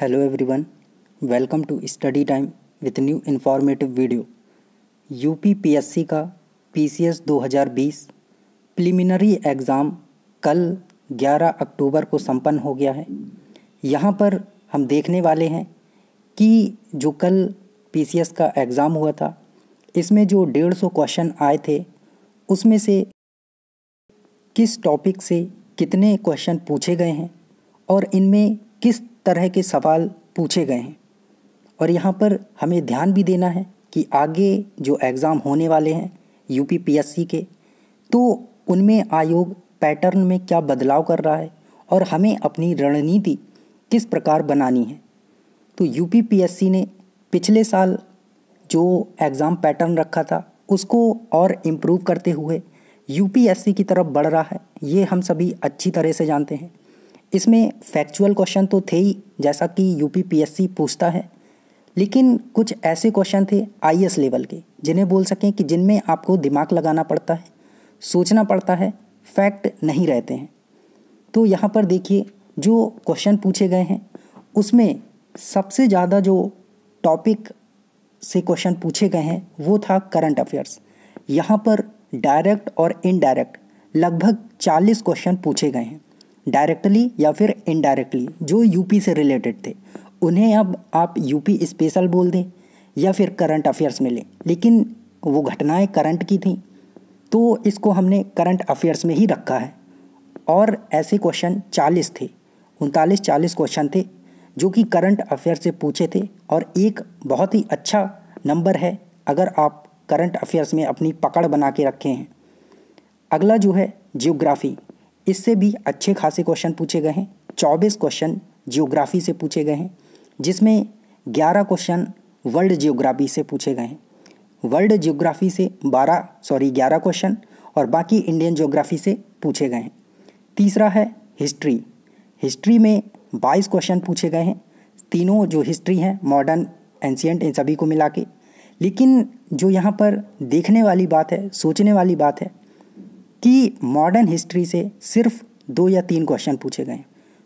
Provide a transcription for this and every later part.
hello everyone welcome to study time with new informative video UP PSC का PCS 2020 preliminary exam कल 11 अक्टूबर को संपन्न हो गया है यहाँ पर हम देखने वाले हैं कि जो कल पीसीएस का एग्ज़ाम हुआ था इसमें जो डेढ़ सौ क्वेश्चन आए थे उसमें से किस टॉपिक से कितने क्वेश्चन पूछे गए हैं और इनमें किस तरह के सवाल पूछे गए हैं और यहाँ पर हमें ध्यान भी देना है कि आगे जो एग्ज़ाम होने वाले हैं यूपीपीएससी के तो उनमें आयोग पैटर्न में क्या बदलाव कर रहा है और हमें अपनी रणनीति किस प्रकार बनानी है तो यूपीपीएससी ने पिछले साल जो एग्ज़ाम पैटर्न रखा था उसको और इम्प्रूव करते हुए यू की तरफ बढ़ रहा है ये हम सभी अच्छी तरह से जानते हैं इसमें फैक्चुअल क्वेश्चन तो थे ही जैसा कि यूपीपीएससी पूछता है लेकिन कुछ ऐसे क्वेश्चन थे आई लेवल के जिन्हें बोल सकें कि जिनमें आपको दिमाग लगाना पड़ता है सोचना पड़ता है फैक्ट नहीं रहते हैं तो यहाँ पर देखिए जो क्वेश्चन पूछे गए हैं उसमें सबसे ज़्यादा जो टॉपिक से क्वेश्चन पूछे गए हैं वो था करंट अफेयर्स यहाँ पर डायरेक्ट और इनडायरेक्ट लगभग 40 क्वेश्चन पूछे गए हैं डायरेक्टली या फिर इनडायरेक्टली जो यूपी से रिलेटेड थे उन्हें अब आप यूपी स्पेशल बोल दें या फिर करंट अफेयर्स में लें लेकिन वो घटनाएं करंट की थी तो इसको हमने करंट अफेयर्स में ही रखा है और ऐसे क्वेश्चन चालीस थे उनतालीस चालीस क्वेश्चन थे जो कि करंट अफेयर से पूछे थे और एक बहुत ही अच्छा नंबर है अगर आप करंट अफेयर्स में अपनी पकड़ बना के रखे हैं अगला जो है जियोग्राफी इससे भी अच्छे खासे क्वेश्चन पूछे गए हैं चौबीस क्वेश्चन जियोग्राफी से पूछे गए हैं जिसमें ग्यारह क्वेश्चन वर्ल्ड जियोग्राफी से पूछे गए हैं वर्ल्ड जियोग्राफी से बारह सॉरी ग्यारह क्वेश्चन और बाकी इंडियन जियोग्राफी से पूछे गए हैं तीसरा है हिस्ट्री हिस्ट्री में बाईस क्वेश्चन पूछे गए हैं तीनों जो हिस्ट्री हैं मॉडर्न एंशियंट इन सभी को मिला के लेकिन जो यहाँ पर देखने वाली बात है सोचने वाली बात है कि मॉडर्न हिस्ट्री से सिर्फ दो या तीन क्वेश्चन पूछे गए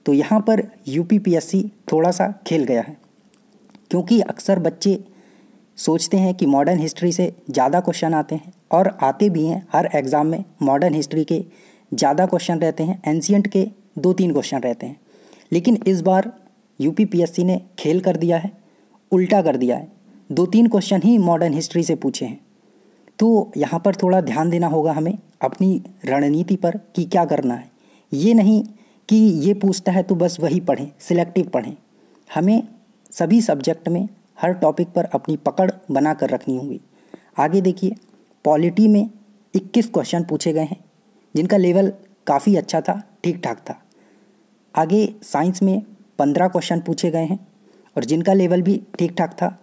तो यहाँ पर यूपीपीएससी थोड़ा सा खेल गया है क्योंकि अक्सर बच्चे सोचते हैं कि मॉडर्न हिस्ट्री से ज़्यादा क्वेश्चन आते हैं और आते भी हैं हर एग्ज़ाम में मॉडर्न हिस्ट्री के ज़्यादा क्वेश्चन रहते हैं एनशियट के दो तीन क्वेश्चन रहते हैं लेकिन इस बार यूपीपीएससी ने खेल कर दिया है उल्टा कर दिया है दो तीन क्वेश्चन ही मॉडर्न हिस्ट्री से पूछे हैं तो यहाँ पर थोड़ा ध्यान देना होगा हमें अपनी रणनीति पर कि क्या करना है ये नहीं कि ये पूछता है तो बस वही पढ़ें सिलेक्टिव पढ़ें हमें सभी सब्जेक्ट में हर टॉपिक पर अपनी पकड़ बना कर रखनी होगी आगे देखिए पॉलिटी में 21 क्वेश्चन पूछे गए हैं जिनका लेवल काफ़ी अच्छा था ठीक ठाक था आगे साइंस में 15 क्वेश्चन पूछे गए हैं और जिनका लेवल भी ठीक ठाक था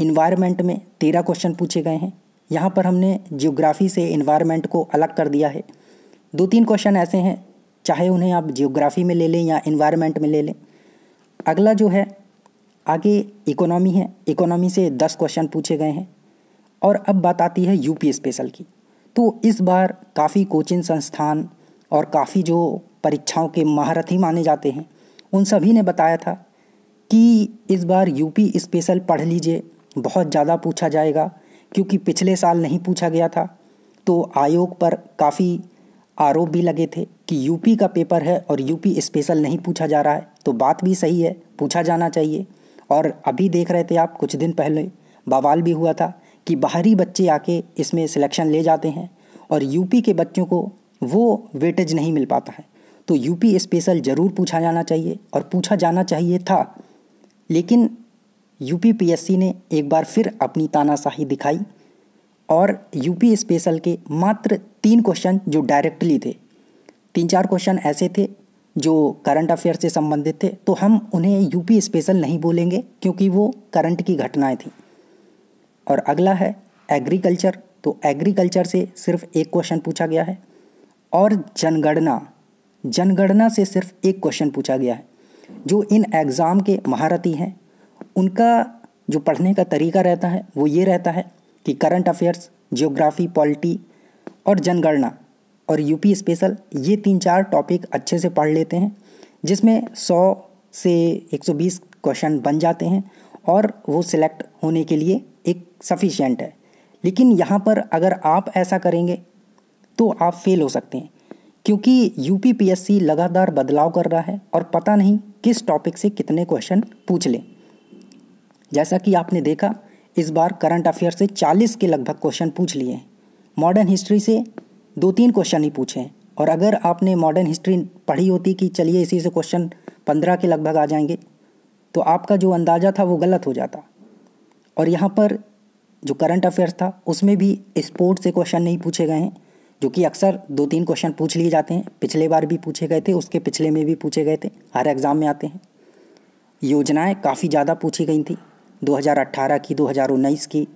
इन्वायरमेंट में 13 क्वेश्चन पूछे गए हैं यहाँ पर हमने जियोग्राफ़ी से इन्वायरमेंट को अलग कर दिया है दो तीन क्वेश्चन ऐसे हैं चाहे उन्हें आप जियोग्राफ़ी में ले लें या इन्वायरमेंट में ले लें अगला जो है आगे इकोनॉमी है इकोनॉमी से दस क्वेश्चन पूछे गए हैं और अब बात आती है यूपी स्पेशल की तो इस बार काफ़ी कोचिंग संस्थान और काफ़ी जो परीक्षाओं के महारथी माने जाते हैं उन सभी ने बताया था कि इस बार यूपी स्पेशल पढ़ लीजिए बहुत ज़्यादा पूछा जाएगा क्योंकि पिछले साल नहीं पूछा गया था तो आयोग पर काफ़ी आरोप भी लगे थे कि यूपी का पेपर है और यूपी स्पेशल नहीं पूछा जा रहा है तो बात भी सही है पूछा जाना चाहिए और अभी देख रहे थे आप कुछ दिन पहले बवाल भी हुआ था कि बाहरी बच्चे आके इसमें सिलेक्शन ले जाते हैं और यूपी के बच्चों को वो वेटेज नहीं मिल पाता है तो यूपी स्पेशल ज़रूर पूछा जाना चाहिए और पूछा जाना चाहिए था लेकिन यूपीपीएससी ने एक बार फिर अपनी तानाशाही दिखाई और यूपी स्पेशल के मात्र तीन क्वेश्चन जो डायरेक्टली थे तीन चार क्वेश्चन ऐसे थे जो करंट अफेयर से संबंधित थे तो हम उन्हें यूपी स्पेशल नहीं बोलेंगे क्योंकि वो करंट की घटनाएं थी और अगला है एग्रीकल्चर तो एग्रीकल्चर से सिर्फ एक क्वेश्चन पूछा गया है और जनगणना जनगणना से सिर्फ एक क्वेश्चन पूछा गया है जो इन एग्ज़ाम के महारथी हैं उनका जो पढ़ने का तरीका रहता है वो ये रहता है कि करंट अफेयर्स जियोग्राफी पॉलिटी और जनगणना और यूपी स्पेशल ये तीन चार टॉपिक अच्छे से पढ़ लेते हैं जिसमें 100 से 120 क्वेश्चन बन जाते हैं और वो सिलेक्ट होने के लिए एक सफिशियंट है लेकिन यहाँ पर अगर आप ऐसा करेंगे तो आप फेल हो सकते हैं क्योंकि सी लगातार बदलाव कर रहा है और पता नहीं किस टॉपिक से कितने क्वेश्चन पूछ लें जैसा कि आपने देखा इस बार करंट अफेयर से 40 के लगभग क्वेश्चन पूछ लिए मॉडर्न हिस्ट्री से दो तीन क्वेश्चन ही पूछे और अगर आपने मॉडर्न हिस्ट्री पढ़ी होती कि चलिए इसी से क्वेश्चन पंद्रह के लगभग आ जाएंगे तो आपका जो अंदाज़ा था वो गलत हो जाता और यहाँ पर जो करंट अफेयर्स था उसमें भी स्पोर्ट्स से क्वेश्चन नहीं पूछे गए हैं जो कि अक्सर दो तीन क्वेश्चन पूछ लिए जाते हैं पिछले बार भी पूछे गए थे उसके पिछले में भी पूछे गए थे हर एग्ज़ाम में आते हैं योजनाएं काफ़ी ज़्यादा पूछी गई थी 2018 की 2019 की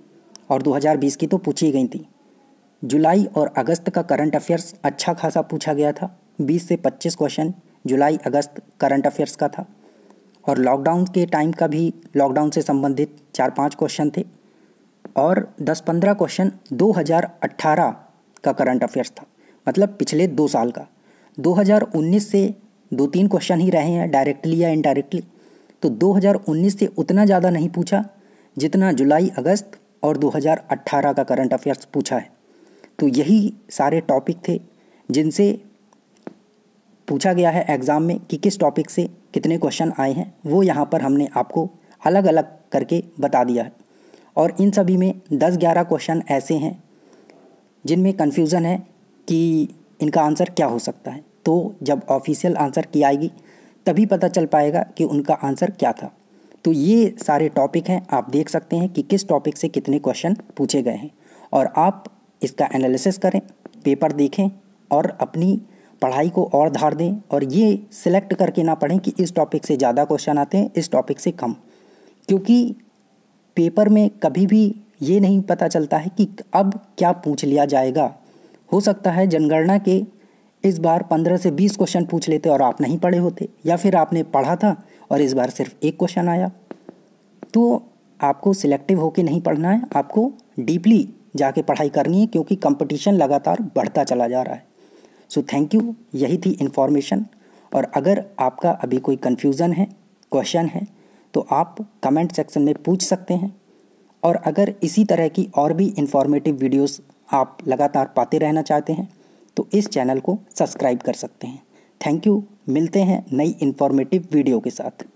और 2020 की तो पूछी गई थी जुलाई और अगस्त का करंट अफेयर्स अच्छा खासा पूछा गया था 20 से 25 क्वेश्चन जुलाई अगस्त करंट अफेयर्स का था और लॉकडाउन के टाइम का भी लॉकडाउन से संबंधित चार पाँच क्वेश्चन थे और 10-15 क्वेश्चन 2018 का करंट अफेयर्स था मतलब पिछले दो साल का 2019 से दो तीन क्वेश्चन ही रहे हैं डायरेक्टली या इनडायरेक्टली तो 2019 से उतना ज़्यादा नहीं पूछा जितना जुलाई अगस्त और 2018 का करंट अफेयर्स पूछा है तो यही सारे टॉपिक थे जिनसे पूछा गया है एग्ज़ाम में कि किस टॉपिक से कितने क्वेश्चन आए हैं वो यहाँ पर हमने आपको अलग अलग करके बता दिया है और इन सभी में 10-11 क्वेश्चन ऐसे हैं जिनमें कन्फ्यूज़न है कि इनका आंसर क्या हो सकता है तो जब ऑफिशियल आंसर की आएगी तभी पता चल पाएगा कि उनका आंसर क्या था तो ये सारे टॉपिक हैं आप देख सकते हैं कि किस टॉपिक से कितने क्वेश्चन पूछे गए हैं और आप इसका एनालिसिस करें पेपर देखें और अपनी पढ़ाई को और धार दें और ये सिलेक्ट करके ना पढ़ें कि इस टॉपिक से ज़्यादा क्वेश्चन आते हैं इस टॉपिक से कम क्योंकि पेपर में कभी भी ये नहीं पता चलता है कि अब क्या पूछ लिया जाएगा हो सकता है जनगणना के इस बार पंद्रह से बीस क्वेश्चन पूछ लेते और आप नहीं पढ़े होते या फिर आपने पढ़ा था और इस बार सिर्फ एक क्वेश्चन आया तो आपको सिलेक्टिव होके नहीं पढ़ना है आपको डीपली जाके पढ़ाई करनी है क्योंकि कंपटीशन लगातार बढ़ता चला जा रहा है सो थैंक यू यही थी इन्फॉर्मेशन और अगर आपका अभी कोई कन्फ्यूज़न है क्वेश्चन है तो आप कमेंट सेक्शन में पूछ सकते हैं और अगर इसी तरह की और भी इन्फॉर्मेटिव वीडियोस आप लगातार पाते रहना चाहते हैं तो इस चैनल को सब्सक्राइब कर सकते हैं थैंक यू मिलते हैं नई इन्फॉर्मेटिव वीडियो के साथ